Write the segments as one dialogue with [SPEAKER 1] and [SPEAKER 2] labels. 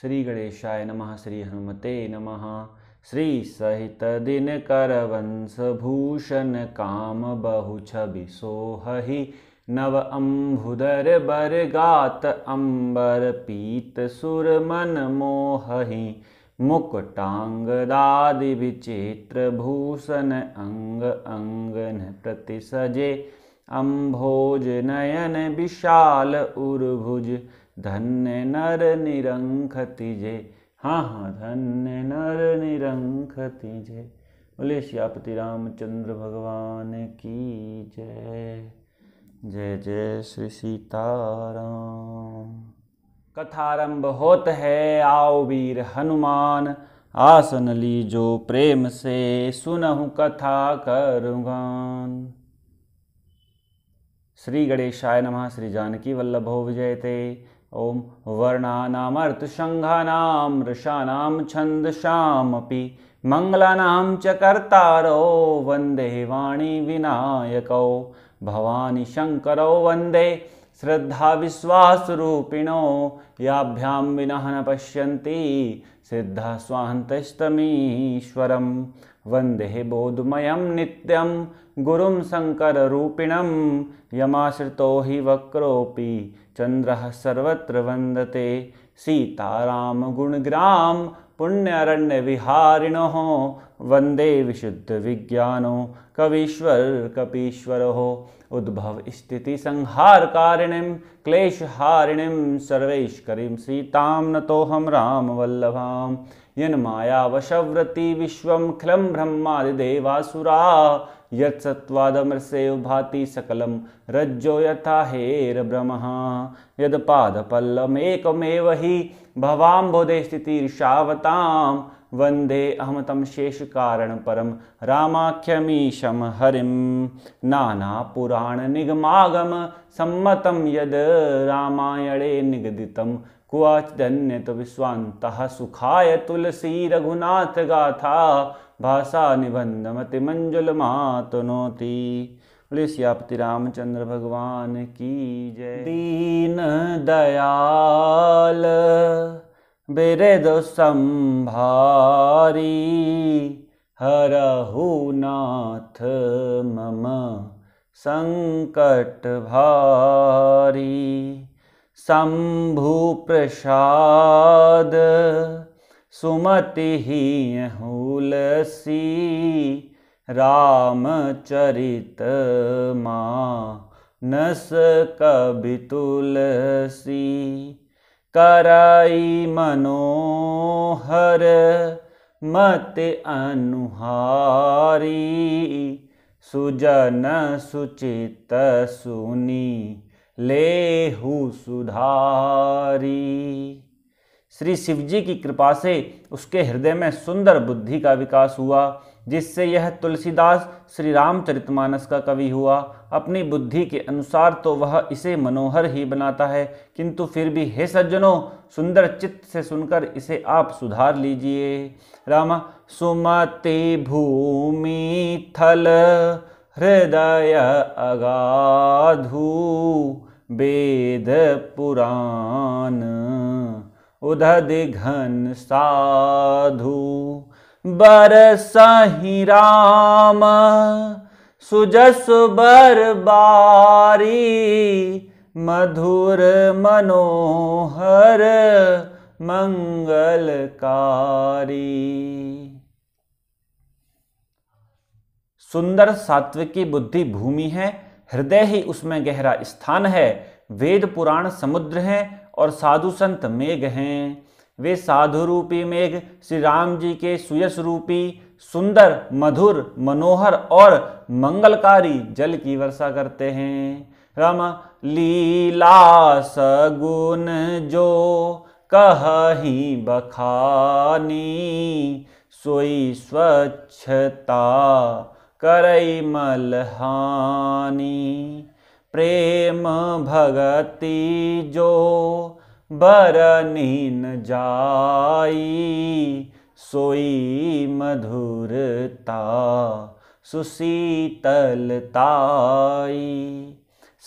[SPEAKER 1] श्री गणेशाय नमः श्री हनुमते नमः श्री सहित दिन कर वंश भूषण काम बहु छवि सोहहि नव अम्भुदर बर गात अम्बर पीत सुर मन मोहि मुकुटांग दादि विचित्र भूषण अंग अंगन प्रति सजे अम्भोज नयन विशाल उर्भुज धन्य नर निरंख तिजे हाँ हाँ धन्य नर निरंख तिजे बोले श्यापति रामचंद्र भगवान की जय जय जय श्री सीताराम कथारंभ होत है आओ वीर हनुमान आसन लीजो प्रेम से सुनहु कथा करुगान श्री गणेशाय नमः श्री जानकी वल्लभो विजयते ॐ शङ्घानां ऋषाणां छन्दसामपि मङ्गलानां च कर्तारो वन्दे वाणीविनायकौ भवानि शङ्करौ वन्दे श्रद्धाविश्वासरूपिणो याभ्यां विनः न पश्यन्ति सिद्धा वन्दे बोधमयं नित्यं गुरुं शङ्कररूपिणं यमाश्रितो हि वक्रोऽपि चन्द्रः सर्वत्र वन्दते सीतारामगुणग्रां पुण्यरण्यविहारिणः वन्दे विज्ञानो कवीश्वर कपीश्वरः उद्भव हम राम वल्लभाम सीतां माया वशव्रती विश्वम विश्वं ब्रह्मादि ब्रह्मादिदेवासुरा यत्सत्वादमृसेव भाति सकलं रज्जो यथा यद यदपादपल्लमेकमेव हि भवाम्बोधे स्थितिर्षावतां वंदे अहम तम तं शेषकारणपरं रामाख्यमीशं हरिं नानापुराणनिगमागमसम्मतं यद् रामायणे निगदितं कुआच धन्य तो विश्वांत सुखाय तुलसी रघुनाथ गाथा भाषा निबंध मति मंजुल मातनोती बोले रामचंद्र भगवान की जय दीन दयाल दो संभारी हरहु नाथ मम संकट भारी शम्भुप्रसाद हुलसी रामचरित मा नस कवितुलसि करै मनोहर मति अनुहारी सुजन सुचित सुनी ले सुधारी श्री शिवजी की कृपा से उसके हृदय में सुंदर बुद्धि का विकास हुआ जिससे यह तुलसीदास श्री रामचरितमानस का कवि हुआ अपनी बुद्धि के अनुसार तो वह इसे मनोहर ही बनाता है किंतु फिर भी हे सज्जनों सुंदर चित्त से सुनकर इसे आप सुधार लीजिए राम सुमति भूमि थल हृदय अगाधू वेद पुराण उधद घन साधु सही राम सुजस बारी मधुर मनोहर मंगलकारी सुंदर सात्विकी बुद्धि भूमि है हृदय ही उसमें गहरा स्थान है वेद पुराण समुद्र हैं और साधु संत मेघ हैं वे साधु रूपी मेघ श्री राम जी के सुयश रूपी सुंदर मधुर मनोहर और मंगलकारी जल की वर्षा करते हैं रम लीला सगुन जो कही बखानी सोई स्वच्छता करई मलहानी प्रेम भगति जो बरनीन जाई सोई मधुरता सुशीतलताई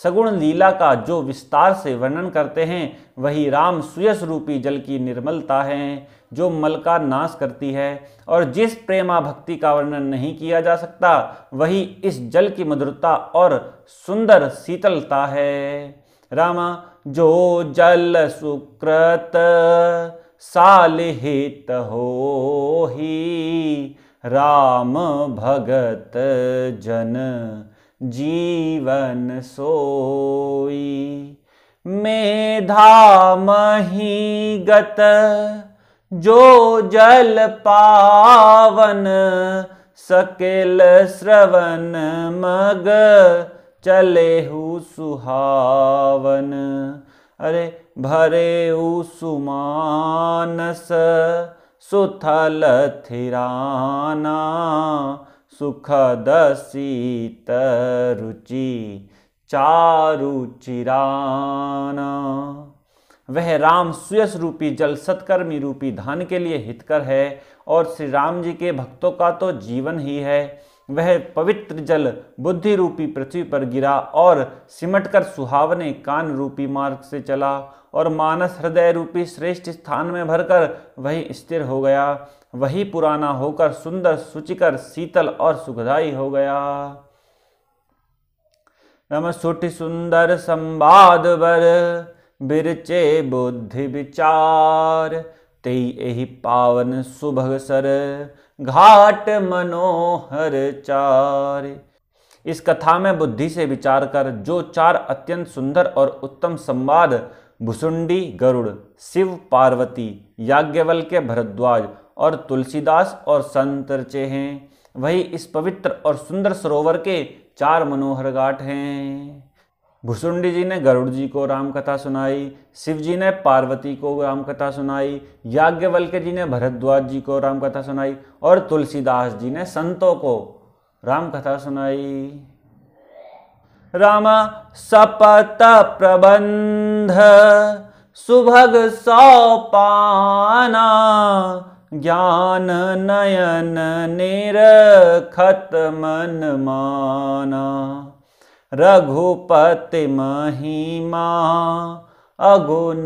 [SPEAKER 1] सगुण लीला का जो विस्तार से वर्णन करते हैं वही राम सुयस रूपी जल की निर्मलता है जो मल का नाश करती है और जिस प्रेमा भक्ति का वर्णन नहीं किया जा सकता वही इस जल की मधुरता और सुंदर शीतलता है रामा जो जल सुकृत सालिहित हो ही राम भगत जन जीवन सोई मेधा मही गत जो जल पावन सकेल श्रवण मग चले सुहावन अरे भरे सुमानस सुथल सुमसुलिरा रुचि चारु चिराना वह राम सुयस रूपी जल सत्कर्मी रूपी धान के लिए हितकर है और श्री राम जी के भक्तों का तो जीवन ही है वह पवित्र जल बुद्धि रूपी पृथ्वी पर गिरा और सिमटकर सुहावने कान रूपी मार्ग से चला और मानस हृदय रूपी श्रेष्ठ स्थान में भरकर वही स्थिर हो गया वही पुराना होकर सुंदर सुचिकर शीतल और सुखदायी हो गया रम सुठ सुंदर संवाद बर बिरचे बुद्धि विचार तेई एहि पावन सुभग सर घाट मनोहर चार इस कथा में बुद्धि से विचार कर जो चार अत्यंत सुंदर और उत्तम संवाद भुसुंडी गरुड़ शिव पार्वती याज्ञवल के भरद्वाज और तुलसीदास और संतरचे हैं वही इस पवित्र और सुंदर सरोवर के चार मनोहर घाट हैं भुसुंडी जी ने गरुड़ जी को राम कथा सुनाई शिव जी ने पार्वती को राम कथा सुनाई याज्ञवल्क्य जी ने भरद्वाज जी को राम कथा सुनाई और तुलसीदास जी ने संतों को राम कथा सुनाई राम सपत प्रबंध सुभग सौपाना ज्ञान नयन निरखत मन माना रघुपति महिमा अगुण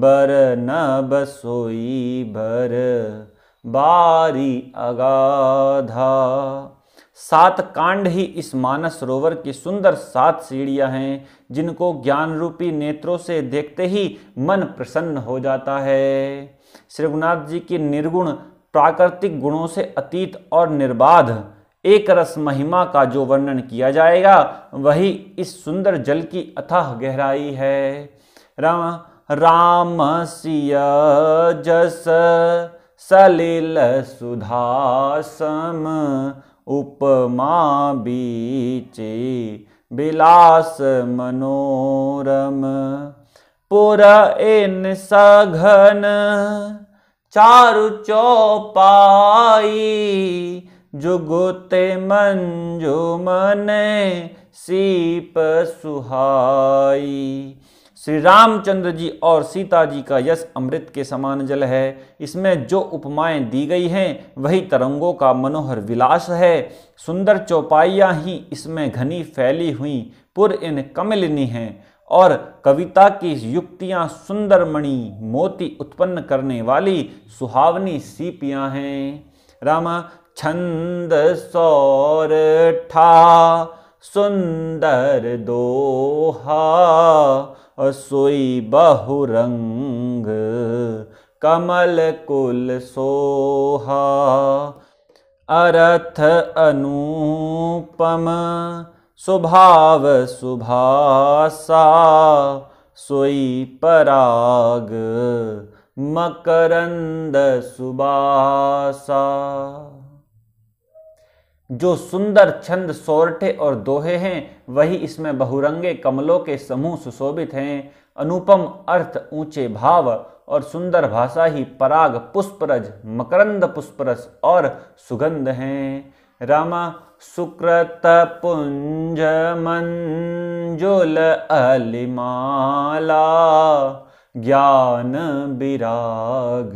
[SPEAKER 1] बर न सोई बर बारी अगाधा सात कांड ही इस मानस रोवर की सुंदर सात सीढ़ियां हैं जिनको ज्ञान रूपी नेत्रों से देखते ही मन प्रसन्न हो जाता है श्री रघुनाथ जी की निर्गुण प्राकृतिक गुणों से अतीत और निर्बाध एक रस महिमा का जो वर्णन किया जाएगा वही इस सुंदर जल की अथाह गहराई है राम राम जस सलिल सुधासम उपमा बीचे बिलास मनोरम पुर इन सघन चारु चौपाई जुगुते मंजुमन सीप सुहाई श्री रामचंद्र जी और सीता जी का यश अमृत के समान जल है इसमें जो उपमाएं दी गई हैं वही तरंगों का मनोहर विलास है सुंदर चौपाइयाँ ही इसमें घनी फैली हुई पुर इन कमलिनी हैं और कविता की युक्तियाँ सुंदरमणि मोती उत्पन्न करने वाली सुहावनी सीपियाँ हैं रामा छन्द सौरठा सुन्दर असुई बहुरङ्ग कमल कुल सोहा अरथ अनुपम स्वभाव सुभासा सोई पराग मकरंद सुभासा जो सुंदर छंद सोरठे और दोहे हैं वही इसमें बहुरंगे कमलों के समूह सुशोभित हैं अनुपम अर्थ ऊंचे भाव और सुंदर भाषा ही पराग पुष्परज मकरंद पुष्परस और सुगंध हैं रामा सुकृत पुंज मंजुल अलिमाला ज्ञान विराग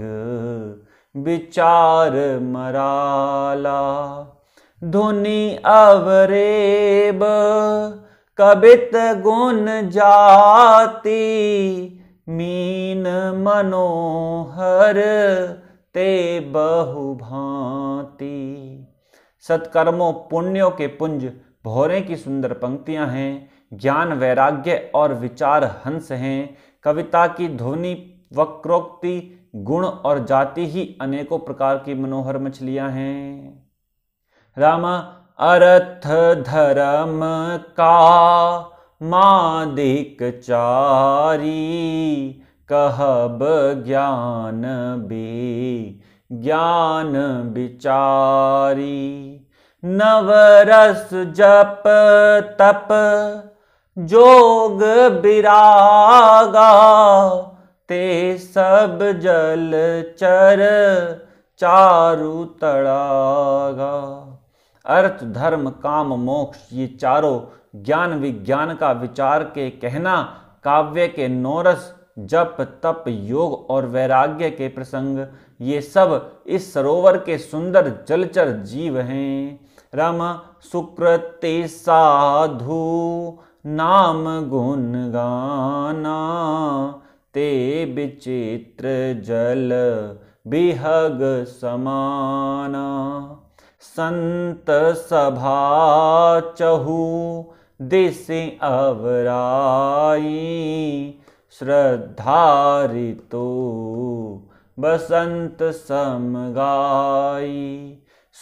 [SPEAKER 1] विचार मराला धुनि अवरेब कबित गुण जाति मीन मनोहर ते भांति सत्कर्मों पुण्यों के पुंज भौरे की सुंदर पंक्तियां हैं ज्ञान वैराग्य और विचार हंस हैं कविता की ध्वनि वक्रोक्ति गुण और जाति ही अनेकों प्रकार की मनोहर मछलियां हैं राम अरथ धरम का मादिक चारी कहब ज्ञान भी ज्ञान विचारी नवरस जप तप जोग बिरागा ते सब जल चर चारु तड़ागा अर्थ धर्म काम मोक्ष ये चारों ज्ञान विज्ञान का विचार के कहना काव्य के नौरस जप तप योग और वैराग्य के प्रसंग ये सब इस सरोवर के सुंदर जलचर जीव हैं रम ते साधु नाम गुण गाना ते विचित्र जल बिहग समाना संत सभा चहु दिस अवराई श्रद्धारितो बसंत समगाई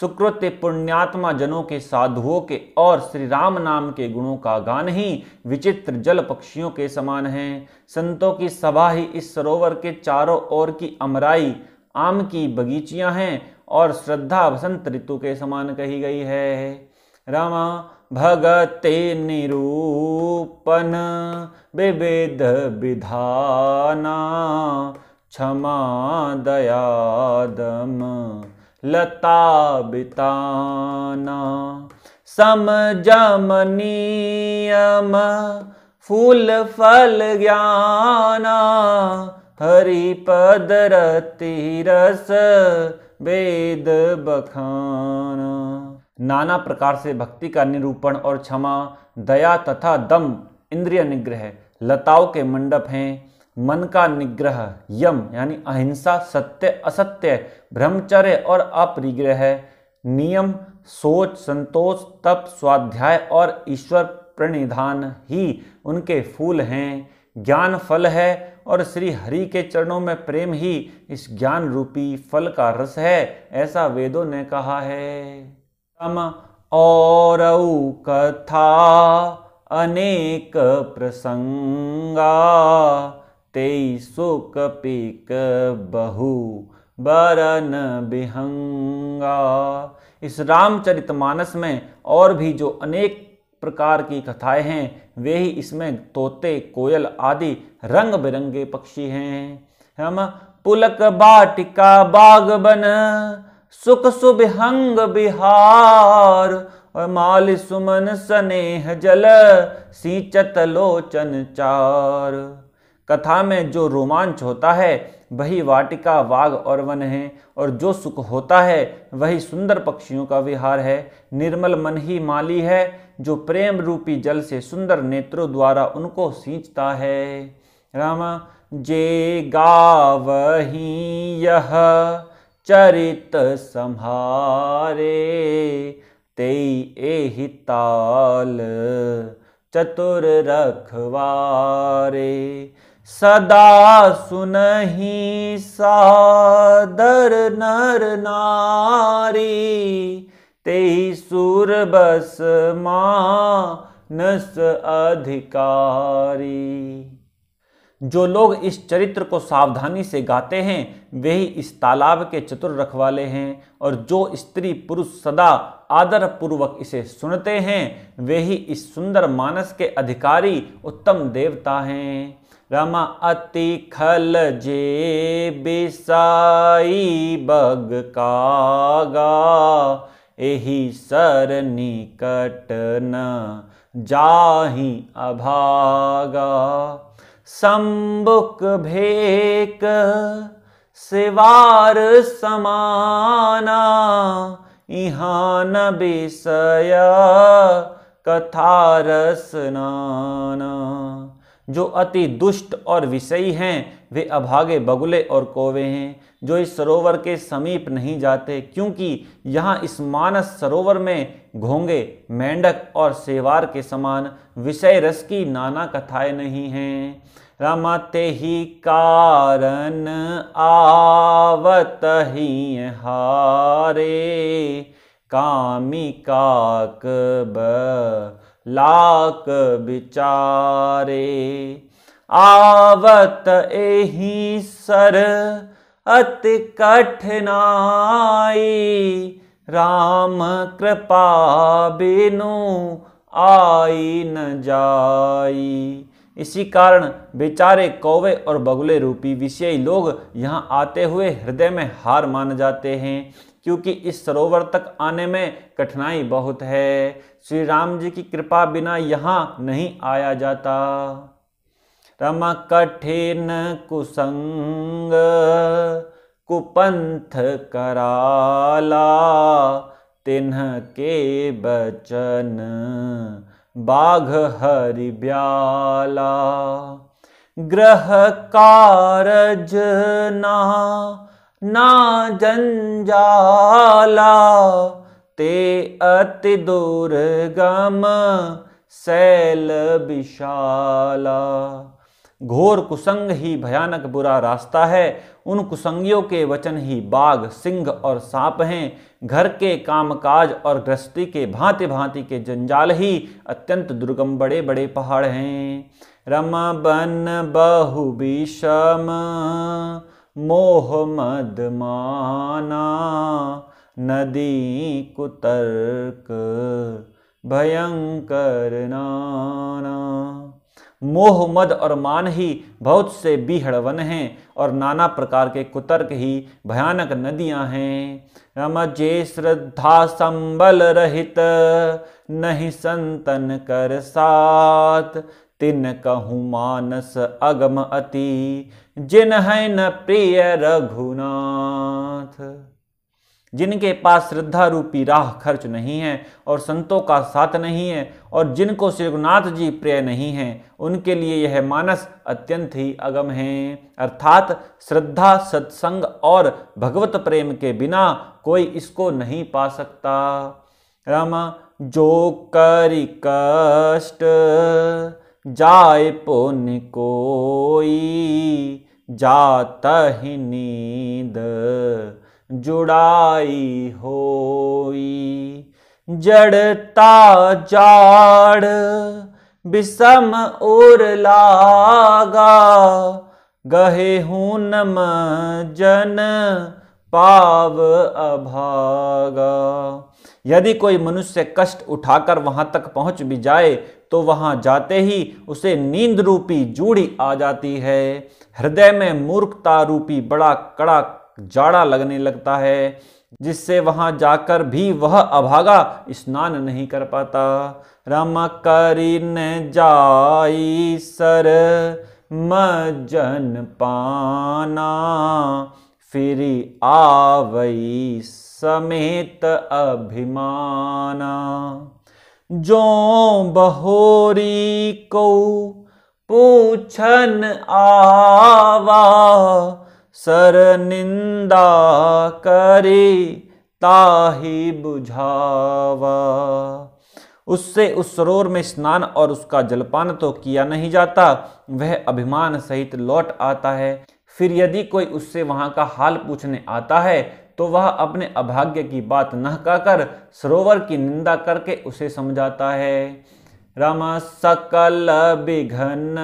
[SPEAKER 1] सुकृत्य पुण्यात्मा जनों के साधुओं के और श्री राम नाम के गुणों का गान ही विचित्र जल पक्षियों के समान है संतों की सभा ही इस सरोवर के चारों ओर की अमराई आम की बगीचियां हैं और श्रद्धा बसंत ऋतु के समान कही गई है रामा भगते निरूपन विविध विधाना क्षमा दयादम लता बिताना समजमनीयम फूल फल ज्ञाना हरिपद रस वेद बखाना नाना प्रकार से भक्ति का निरूपण और क्षमा दया तथा दम इंद्रिय निग्रह लताओं के मंडप हैं मन का निग्रह यम यानी अहिंसा सत्य असत्य ब्रह्मचर्य और अपरिग्रह नियम सोच संतोष तप स्वाध्याय और ईश्वर प्रणिधान ही उनके फूल हैं ज्ञान फल है और श्री हरि के चरणों में प्रेम ही इस ज्ञान रूपी फल का रस है ऐसा वेदों ने कहा है तम और कथा अनेक प्रसंगा ते सुख पीक बहु बरन बिहंगा इस रामचरितमानस में और भी जो अनेक प्रकार की कथाएं हैं वे ही इसमें तोते कोयल आदि रंग बिरंगे पक्षी हैं हम पुलक बाटिका बागबन सुख सुबहंग बिहार और माल सुमन स्नेह जल सींचत लोचन चार कथा में जो रोमांच होता है वही वाटिका वाघ और वन है और जो सुख होता है वही सुंदर पक्षियों का विहार है निर्मल मन ही माली है जो प्रेम रूपी जल से सुंदर नेत्रों द्वारा उनको सींचता है रामा जे गावही यह चरित संहारे तेई एहि ताल चतुर रखवारे सदा सुनही सादर नर नारी ते सूर बस मानस अधिकारी जो लोग इस चरित्र को सावधानी से गाते हैं वे ही इस तालाब के चतुर रखवाले हैं और जो स्त्री पुरुष सदा आदर पूर्वक इसे सुनते हैं वे ही इस सुंदर मानस के अधिकारी उत्तम देवता हैं रमा अति खल जे बिसाई बग कागा एही सर निकट न जाहि अभागा संबुक भेक सिवार समाना इहान विषय कथा रसनाना जो अति दुष्ट और विषयी हैं वे अभागे बगुले और कोवे हैं जो इस सरोवर के समीप नहीं जाते क्योंकि यहाँ इस मानस सरोवर में घोंगे मेंढक और सेवार के समान विषय रस की नाना कथाएं नहीं हैं रमते ही कारण आवत ही हारे कामी काक ब लाक विचारे आवत एही सर अति कठिनाई राम कृपा बिनु आई न जाई इसी कारण बेचारे कौवे और बगुले रूपी विषयी लोग यहाँ आते हुए हृदय में हार मान जाते हैं क्योंकि इस सरोवर तक आने में कठिनाई बहुत है श्री राम जी की कृपा बिना यहाँ नहीं आया जाता रम कठिन कुसंग कुपंथ कराला तिन्ह के बचन बाघ हरि ब्याला ग्रह कारज ना ना जंजाला ते अति दुर्गम सैल विशाला घोर कुसंग ही भयानक बुरा रास्ता है उन कुसंगियों के वचन ही बाघ सिंह और सांप हैं घर के कामकाज और गृहस्थी के भांति भांति के जंजाल ही अत्यंत दुर्गम बड़े बड़े पहाड़ हैं रम बन बहु विषम मोह मदमाना नदी कुतर्क भयंकर नाना मोह मद और मान ही बहुत से बिहड़वन हैं और नाना प्रकार के कुतर्क ही भयानक नदियां हैं रम जे श्रद्धा संबल रहित नहीं संतन कर सात तिन कहूँ मानस अगम अति जिन है न प्रिय रघुनाथ जिनके पास श्रद्धा रूपी राह खर्च नहीं है और संतों का साथ नहीं है और जिनको श्री रघुनाथ जी प्रिय नहीं हैं उनके लिए यह मानस अत्यंत ही अगम है अर्थात श्रद्धा सत्संग और भगवत प्रेम के बिना कोई इसको नहीं पा सकता राम जो कर कष्ट जाय पुण्य कोई जाता ही नींद जुड़ाई होई जड़ता जाड़ विषम उर लागा गहे नम जन पाव अभागा यदि कोई मनुष्य कष्ट उठाकर वहां तक पहुंच भी जाए तो वहां जाते ही उसे नींद रूपी जूड़ी आ जाती है हृदय में मूर्खता रूपी बड़ा कड़ा जाड़ा लगने लगता है जिससे वहां जाकर भी वह अभागा स्नान नहीं कर पाता रम कर जाई सर मजन पाना फिर आवई समेत अभिमाना जो बहोरी को पूछन आवा सर निंदा करे ताही बुझावा उससे उस सरोवर में स्नान और उसका जलपान तो किया नहीं जाता वह अभिमान सहित लौट आता है फिर यदि कोई उससे वहाँ का हाल पूछने आता है तो वह अपने अभाग्य की बात न कहकर सरोवर की निंदा करके उसे समझाता है राम सुकृपा बिघन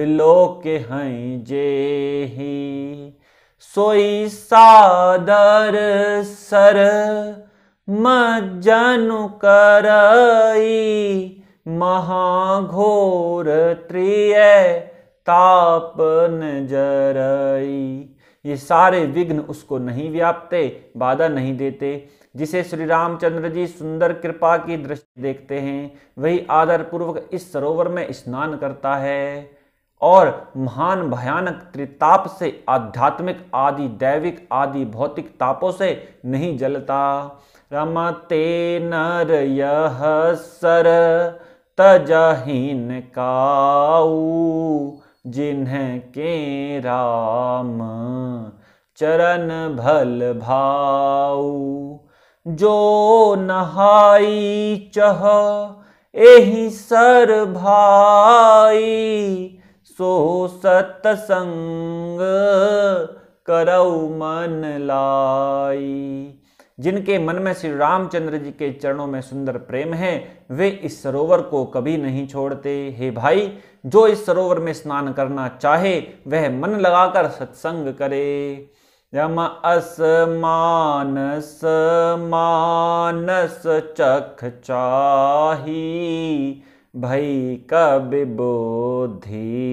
[SPEAKER 1] हैं जे राम सोई सादर सर जेहि करई महाघोर त्रिय तापन जरई ये सारे विघ्न उसको नहीं व्यापते बाधा नहीं देते जिसे श्री रामचंद्र जी सुंदर कृपा की दृष्टि देखते हैं वही आदरपूर्वक इस सरोवर में स्नान करता है और महान भयानक त्रिताप से आध्यात्मिक आदि दैविक आदि भौतिक तापों से नहीं जलता रमते नर यह सर तजहीन काऊ जिन्हें के राम चरण भल भाऊ जो नहाई चह ए सर भाई सो सतसंग करऊ मन लाई जिनके मन में श्री रामचंद्र जी के चरणों में सुंदर प्रेम है वे इस सरोवर को कभी नहीं छोड़ते हे भाई जो इस सरोवर में स्नान करना चाहे वह मन लगाकर सत्संग करे यम असमानस मानस चख चाही भई कब बोधि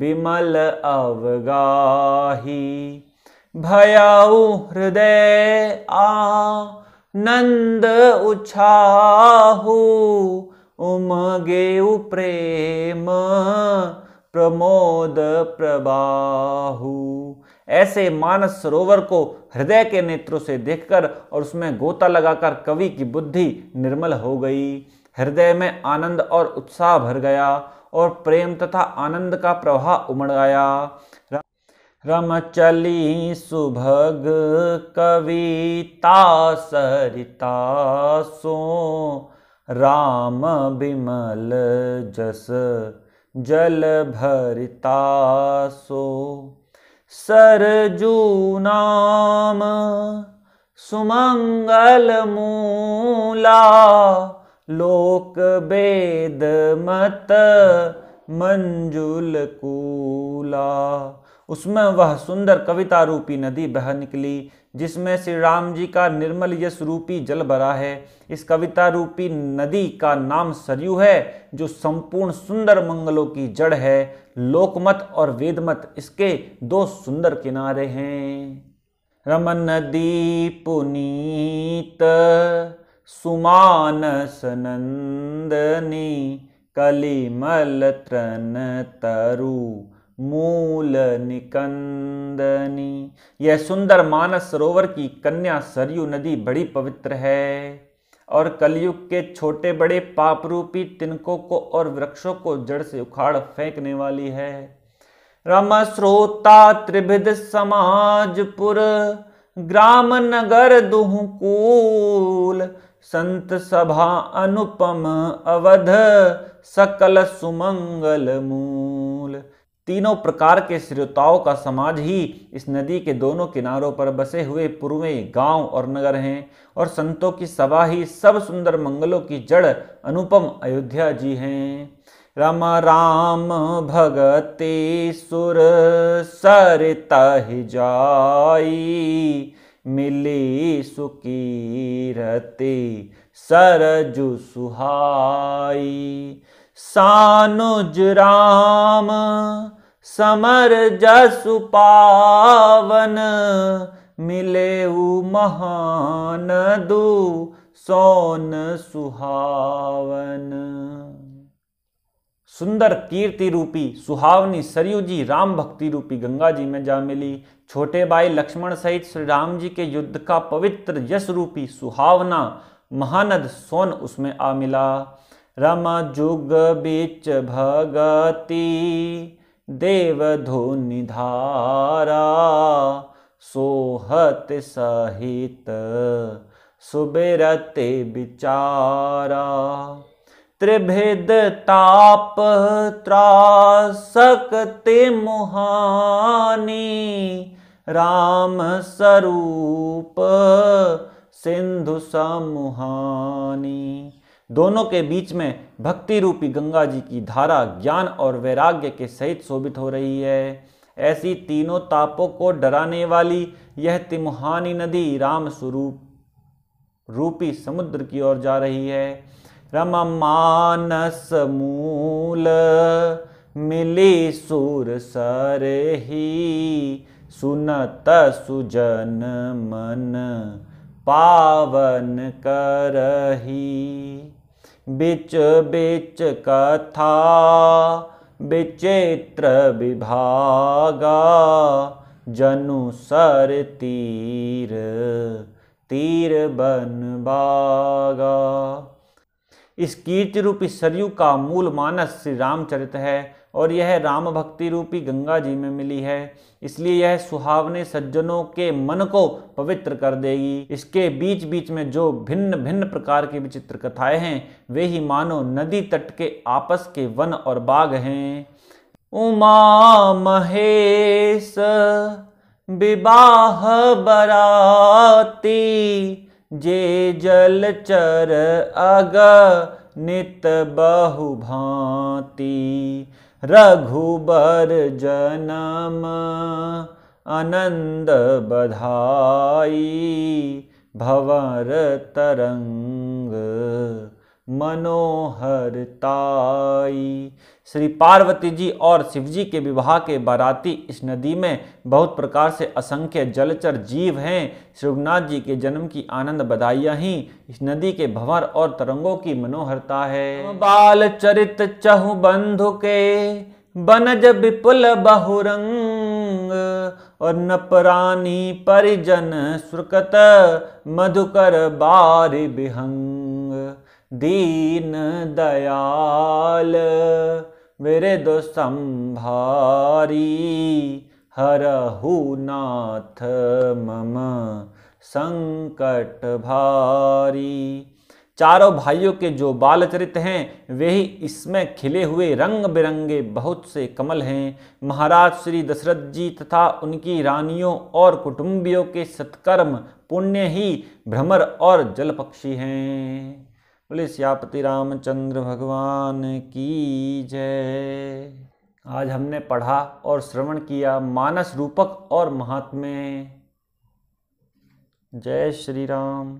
[SPEAKER 1] विमल अवगाही भयाऊ हृदय नंद उछाहू उमगेऊ प्रेम प्रमोद प्रबाहु ऐसे मानस सरोवर को हृदय के नेत्रों से देखकर और उसमें गोता लगाकर कवि की बुद्धि निर्मल हो गई हृदय में आनंद और उत्साह भर गया और प्रेम तथा आनंद का प्रवाह उमड़ गया रमचली सुभग कविता सरितासो राम जस नाम जलभरितासो सरजुनाम लोक वेद मत कूला उसमें वह सुंदर कविता रूपी नदी बह निकली जिसमें श्री राम जी का निर्मल यश रूपी जल भरा है इस कविता रूपी नदी का नाम सरयू है जो संपूर्ण सुंदर मंगलों की जड़ है लोकमत और वेदमत इसके दो सुंदर किनारे हैं रमन नदी पुनीत सुमानस नंदनी कलिमल तृण तरु मूल निकंदनी यह सुंदर मानस सरोवर की कन्या सरयू नदी बड़ी पवित्र है और कलयुग के छोटे बड़े पापरूपी तिनकों को और वृक्षों को जड़ से उखाड़ फेंकने वाली है रम श्रोता त्रिभिद समाजपुर ग्राम नगर दुहकूल संत सभा अनुपम अवध सकल सुमंगल मूल तीनों प्रकार के श्रोताओं का समाज ही इस नदी के दोनों किनारों पर बसे हुए पूर्वे गांव और नगर हैं और संतों की सभा ही सब सुंदर मंगलों की जड़ अनुपम अयोध्या जी हैं रम राम भगते सुर सरित जाई मिली सुकीरते सरजु सुहाई सानुज राम समर जसु पावन मिले महान दू सोन सुहावन सुंदर कीर्ति रूपी सुहावनी सरयू जी राम भक्ति रूपी गंगा जी में जा मिली छोटे भाई लक्ष्मण सहित श्री राम जी के युद्ध का पवित्र यश रूपी सुहावना महानद सोन उसमें आ मिला रम जुग बीच भगती देवधुनिधारा सोहत सहित सुबिरते विचारा त्रिभेद ताप त्रासकते मुहानी राम स्वरूप सिंधु समुहानी दोनों के बीच में भक्ति रूपी गंगा जी की धारा ज्ञान और वैराग्य के सहित शोभित हो रही है ऐसी तीनों तापों को डराने वाली यह तिमुहानी नदी राम स्वरूप रूपी समुद्र की ओर जा रही है रम मानस मूल मिली सुर सर ही सुनत सुजन मन पावन करही बिच बिच कथा विचित्र विभागा जनु सर तीर तीर बन बागा इस कीर्ति रूपी सरयू का मूल मानस श्री रामचरित है और यह राम भक्ति रूपी गंगा जी में मिली है इसलिए यह सुहावने सज्जनों के मन को पवित्र कर देगी इसके बीच बीच में जो भिन्न भिन्न प्रकार की विचित्र कथाएं हैं वे ही मानो नदी तट के आपस के वन और बाग हैं उमा महेश विवाह बराती जे जल चर अग नित भांति रघुबर जनम आनन्द भवर तरङ्ग मनोहरताई श्री पार्वती जी और शिव जी के विवाह के बाराती इस नदी में बहुत प्रकार से असंख्य जलचर जीव हैं श्रीगुनाथ जी के जन्म की आनंद बधाइयाँ ही इस नदी के भंवर और तरंगों की मनोहरता है बाल चरित चहु बंधु के बनज विपुल बहुरंग और नपरानी परिजन सुरकत मधुकर बार बिहंग दीन दयाल मेरे दो संभारी हरहु नाथ मम संकट भारी चारों भाइयों के जो बाल चरित्र हैं वे ही इसमें खिले हुए रंग बिरंगे बहुत से कमल हैं महाराज श्री दशरथ जी तथा उनकी रानियों और कुटुंबियों के सत्कर्म पुण्य ही भ्रमर और जल पक्षी हैं बोले श्यापति रामचंद्र भगवान की जय आज हमने पढ़ा और श्रवण किया मानस रूपक और महात्म्य जय श्री राम